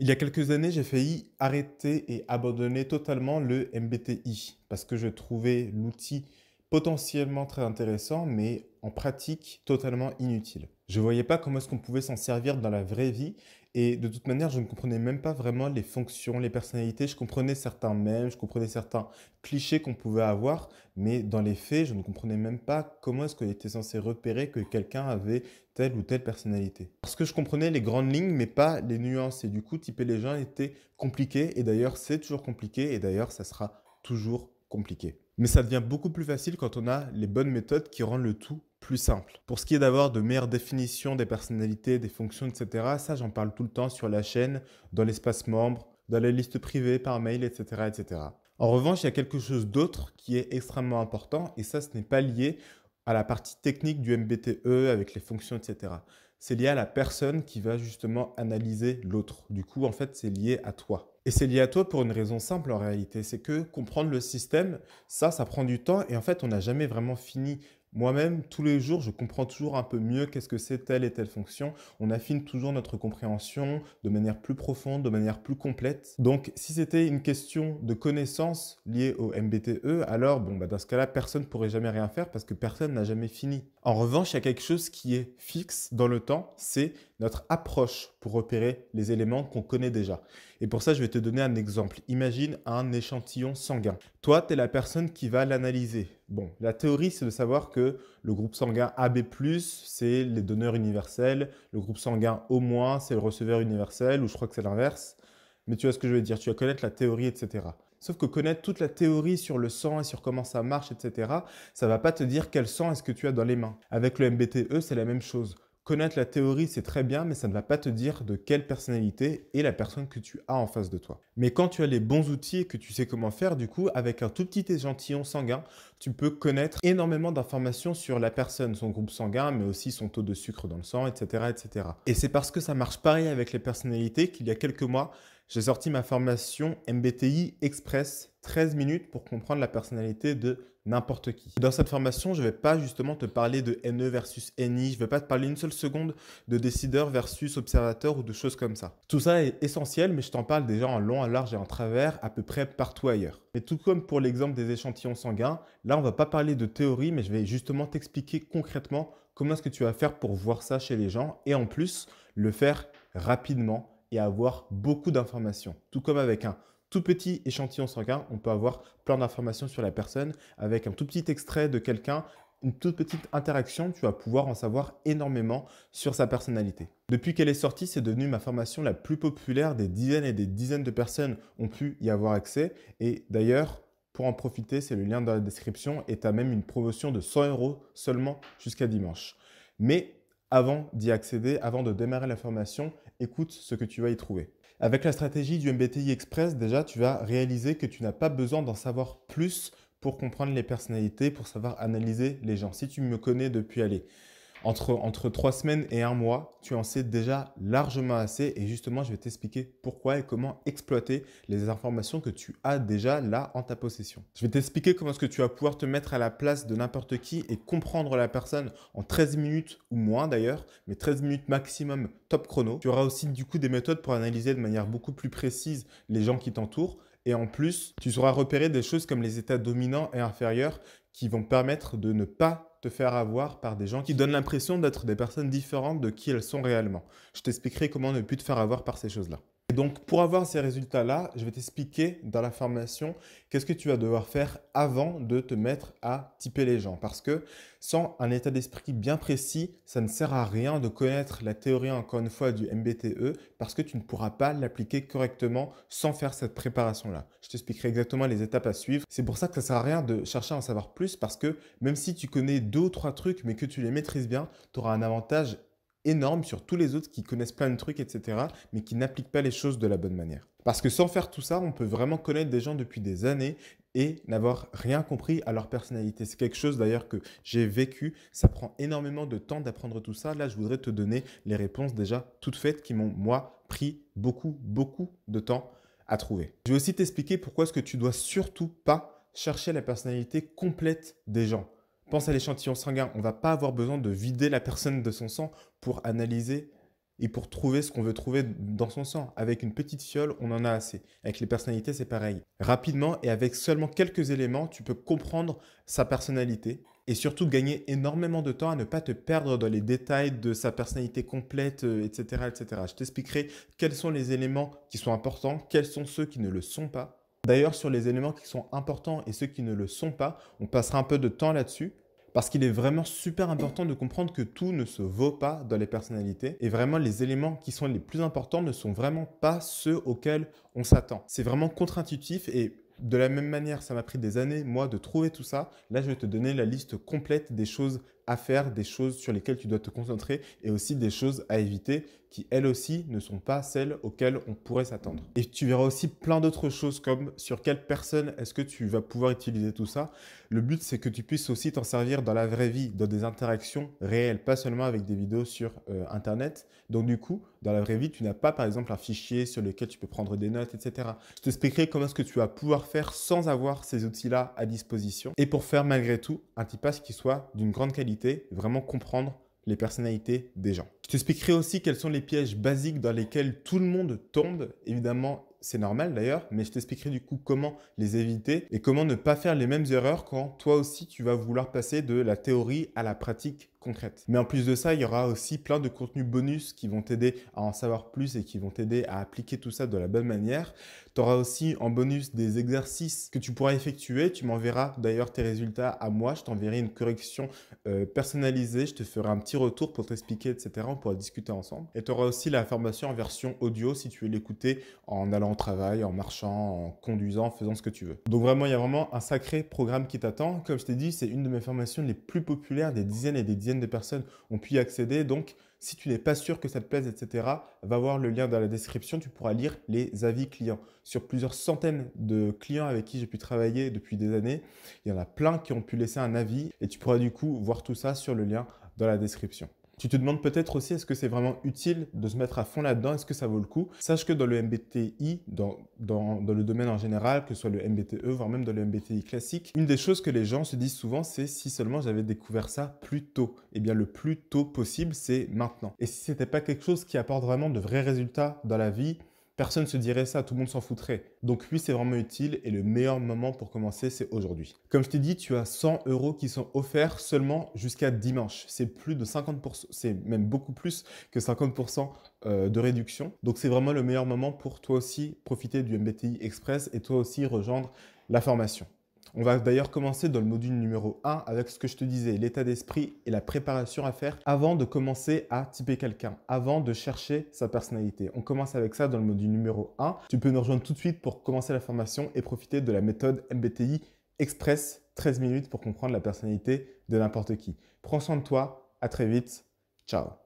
Il y a quelques années, j'ai failli arrêter et abandonner totalement le MBTI parce que je trouvais l'outil potentiellement très intéressant, mais en pratique totalement inutile. Je ne voyais pas comment est-ce qu'on pouvait s'en servir dans la vraie vie et de toute manière, je ne comprenais même pas vraiment les fonctions, les personnalités. Je comprenais certains mèmes, je comprenais certains clichés qu'on pouvait avoir, mais dans les faits, je ne comprenais même pas comment est-ce qu'on était censé repérer que quelqu'un avait telle ou telle personnalité. Parce que je comprenais les grandes lignes, mais pas les nuances. Et du coup, typer les gens était compliqué. Et d'ailleurs, c'est toujours compliqué. Et d'ailleurs, ça sera toujours compliqué. Mais ça devient beaucoup plus facile quand on a les bonnes méthodes qui rendent le tout plus simple. Pour ce qui est d'avoir de meilleures définitions des personnalités, des fonctions, etc., ça j'en parle tout le temps sur la chaîne, dans l'espace membre, dans les listes privées, par mail, etc. etc. En revanche, il y a quelque chose d'autre qui est extrêmement important, et ça, ce n'est pas lié à la partie technique du MBTE avec les fonctions, etc. C'est lié à la personne qui va justement analyser l'autre. Du coup, en fait, c'est lié à toi. Et c'est lié à toi pour une raison simple en réalité, c'est que comprendre le système, ça, ça prend du temps et en fait, on n'a jamais vraiment fini moi-même, tous les jours, je comprends toujours un peu mieux qu'est-ce que c'est telle et telle fonction. On affine toujours notre compréhension de manière plus profonde, de manière plus complète. Donc, si c'était une question de connaissance liée au MBTE, alors bon, bah, dans ce cas-là, personne ne pourrait jamais rien faire parce que personne n'a jamais fini. En revanche, il y a quelque chose qui est fixe dans le temps, c'est notre approche pour repérer les éléments qu'on connaît déjà. Et pour ça, je vais te donner un exemple. Imagine un échantillon sanguin. Toi, tu es la personne qui va l'analyser Bon, la théorie, c'est de savoir que le groupe sanguin AB+, c'est les donneurs universels, le groupe sanguin O-, c'est le receveur universel, ou je crois que c'est l'inverse. Mais tu vois ce que je veux dire, tu vas connaître la théorie, etc. Sauf que connaître toute la théorie sur le sang et sur comment ça marche, etc., ça va pas te dire quel sang est-ce que tu as dans les mains. Avec le MBTE, c'est la même chose. Connaître la théorie, c'est très bien, mais ça ne va pas te dire de quelle personnalité est la personne que tu as en face de toi. Mais quand tu as les bons outils et que tu sais comment faire, du coup, avec un tout petit échantillon sanguin, tu peux connaître énormément d'informations sur la personne, son groupe sanguin, mais aussi son taux de sucre dans le sang, etc. etc. Et c'est parce que ça marche pareil avec les personnalités qu'il y a quelques mois, j'ai sorti ma formation MBTI Express 13 minutes pour comprendre la personnalité de n'importe qui. Dans cette formation, je ne vais pas justement te parler de NE versus NI, je ne vais pas te parler une seule seconde de décideur versus observateur ou de choses comme ça. Tout ça est essentiel, mais je t'en parle déjà en long, en large et en travers à peu près partout ailleurs. Mais tout comme pour l'exemple des échantillons sanguins, là on ne va pas parler de théorie, mais je vais justement t'expliquer concrètement comment est-ce que tu vas faire pour voir ça chez les gens et en plus le faire rapidement et avoir beaucoup d'informations. Tout comme avec un tout petit échantillon sanguin, on peut avoir plein d'informations sur la personne. Avec un tout petit extrait de quelqu'un, une toute petite interaction, tu vas pouvoir en savoir énormément sur sa personnalité. Depuis qu'elle est sortie, c'est devenu ma formation la plus populaire. Des dizaines et des dizaines de personnes ont pu y avoir accès. Et d'ailleurs, pour en profiter, c'est le lien dans la description et tu as même une promotion de 100 euros seulement jusqu'à dimanche. Mais avant d'y accéder, avant de démarrer la formation, écoute ce que tu vas y trouver. Avec la stratégie du MBTI Express, déjà, tu vas réaliser que tu n'as pas besoin d'en savoir plus pour comprendre les personnalités, pour savoir analyser les gens. Si tu me connais depuis, aller entre, entre trois semaines et un mois, tu en sais déjà largement assez. Et justement, je vais t'expliquer pourquoi et comment exploiter les informations que tu as déjà là en ta possession. Je vais t'expliquer comment est-ce que tu vas pouvoir te mettre à la place de n'importe qui et comprendre la personne en 13 minutes ou moins d'ailleurs, mais 13 minutes maximum top chrono. Tu auras aussi du coup des méthodes pour analyser de manière beaucoup plus précise les gens qui t'entourent. Et en plus, tu sauras repérer des choses comme les états dominants et inférieurs qui vont permettre de ne pas te faire avoir par des gens qui donnent l'impression d'être des personnes différentes de qui elles sont réellement. Je t'expliquerai comment ne plus te faire avoir par ces choses-là donc, pour avoir ces résultats-là, je vais t'expliquer dans la formation qu'est-ce que tu vas devoir faire avant de te mettre à typer les gens. Parce que sans un état d'esprit bien précis, ça ne sert à rien de connaître la théorie, encore une fois, du MBTE, parce que tu ne pourras pas l'appliquer correctement sans faire cette préparation-là. Je t'expliquerai exactement les étapes à suivre. C'est pour ça que ça ne sert à rien de chercher à en savoir plus, parce que même si tu connais deux ou trois trucs, mais que tu les maîtrises bien, tu auras un avantage énorme sur tous les autres qui connaissent plein de trucs, etc., mais qui n'appliquent pas les choses de la bonne manière. Parce que sans faire tout ça, on peut vraiment connaître des gens depuis des années et n'avoir rien compris à leur personnalité. C'est quelque chose d'ailleurs que j'ai vécu. Ça prend énormément de temps d'apprendre tout ça. Là, je voudrais te donner les réponses déjà toutes faites qui m'ont, moi, pris beaucoup, beaucoup de temps à trouver. Je vais aussi t'expliquer pourquoi est-ce que tu dois surtout pas chercher la personnalité complète des gens pense à l'échantillon sanguin. On ne va pas avoir besoin de vider la personne de son sang pour analyser et pour trouver ce qu'on veut trouver dans son sang. Avec une petite fiole, on en a assez. Avec les personnalités, c'est pareil. Rapidement et avec seulement quelques éléments, tu peux comprendre sa personnalité et surtout gagner énormément de temps à ne pas te perdre dans les détails de sa personnalité complète, etc. Euh, etc. Je t'expliquerai quels sont les éléments qui sont importants, quels sont ceux qui ne le sont pas D'ailleurs, sur les éléments qui sont importants et ceux qui ne le sont pas, on passera un peu de temps là-dessus parce qu'il est vraiment super important de comprendre que tout ne se vaut pas dans les personnalités et vraiment les éléments qui sont les plus importants ne sont vraiment pas ceux auxquels on s'attend. C'est vraiment contre-intuitif et de la même manière, ça m'a pris des années, moi, de trouver tout ça. Là, je vais te donner la liste complète des choses à faire, des choses sur lesquelles tu dois te concentrer et aussi des choses à éviter qui elles aussi ne sont pas celles auxquelles on pourrait s'attendre. Et tu verras aussi plein d'autres choses comme sur quelle personne est-ce que tu vas pouvoir utiliser tout ça. Le but c'est que tu puisses aussi t'en servir dans la vraie vie, dans des interactions réelles, pas seulement avec des vidéos sur euh, internet. Donc du coup, dans la vraie vie, tu n'as pas par exemple un fichier sur lequel tu peux prendre des notes, etc. Je t'expliquerai comment est-ce que tu vas pouvoir faire sans avoir ces outils-là à disposition et pour faire malgré tout un typage qui soit d'une grande qualité vraiment comprendre les personnalités des gens. Je t'expliquerai aussi quels sont les pièges basiques dans lesquels tout le monde tombe. Évidemment, c'est normal d'ailleurs, mais je t'expliquerai du coup comment les éviter et comment ne pas faire les mêmes erreurs quand toi aussi tu vas vouloir passer de la théorie à la pratique concrète. Mais en plus de ça, il y aura aussi plein de contenus bonus qui vont t'aider à en savoir plus et qui vont t'aider à appliquer tout ça de la bonne manière. Tu auras aussi en bonus des exercices que tu pourras effectuer. Tu m'enverras d'ailleurs tes résultats à moi. Je t'enverrai une correction euh, personnalisée. Je te ferai un petit retour pour t'expliquer, etc. On pourra discuter ensemble. Et tu auras aussi la formation en version audio si tu veux l'écouter en allant travail, en marchant, en conduisant, en faisant ce que tu veux. Donc vraiment, il y a vraiment un sacré programme qui t'attend. Comme je t'ai dit, c'est une de mes formations les plus populaires. Des dizaines et des dizaines de personnes ont pu y accéder. Donc, si tu n'es pas sûr que ça te plaise, etc., va voir le lien dans la description. Tu pourras lire les avis clients. Sur plusieurs centaines de clients avec qui j'ai pu travailler depuis des années, il y en a plein qui ont pu laisser un avis et tu pourras du coup voir tout ça sur le lien dans la description. Tu te demandes peut-être aussi est-ce que c'est vraiment utile de se mettre à fond là-dedans, est-ce que ça vaut le coup Sache que dans le MBTI, dans, dans, le domaine en général, que ce soit le MBTE, voire même dans le MBTI classique, une des choses que les gens se disent souvent, c'est si seulement j'avais découvert ça plus tôt. Eh bien, le plus tôt possible, c'est maintenant. Et si ce n'était pas quelque chose qui apporte vraiment de vrais résultats dans la vie, Personne ne se dirait ça, tout le monde s'en foutrait. Donc oui, c'est vraiment utile et le meilleur moment pour commencer, c'est aujourd'hui. Comme je t'ai dit, tu as 100 euros qui sont offerts seulement jusqu'à dimanche. C'est plus de 50%, c'est même beaucoup plus que 50% euh, de réduction. Donc c'est vraiment le meilleur moment pour toi aussi profiter du MBTI Express et toi aussi rejoindre la formation. On va d'ailleurs commencer dans le module numéro 1 avec ce que je te disais, l'état d'esprit et la préparation à faire avant de commencer à typer quelqu'un, avant de chercher sa personnalité. On commence avec ça dans le module numéro 1. Tu peux nous rejoindre tout de suite pour commencer la formation et profiter de la méthode MBTI Express 13 minutes pour comprendre la personnalité de n'importe qui. Prends soin de toi, à très vite, ciao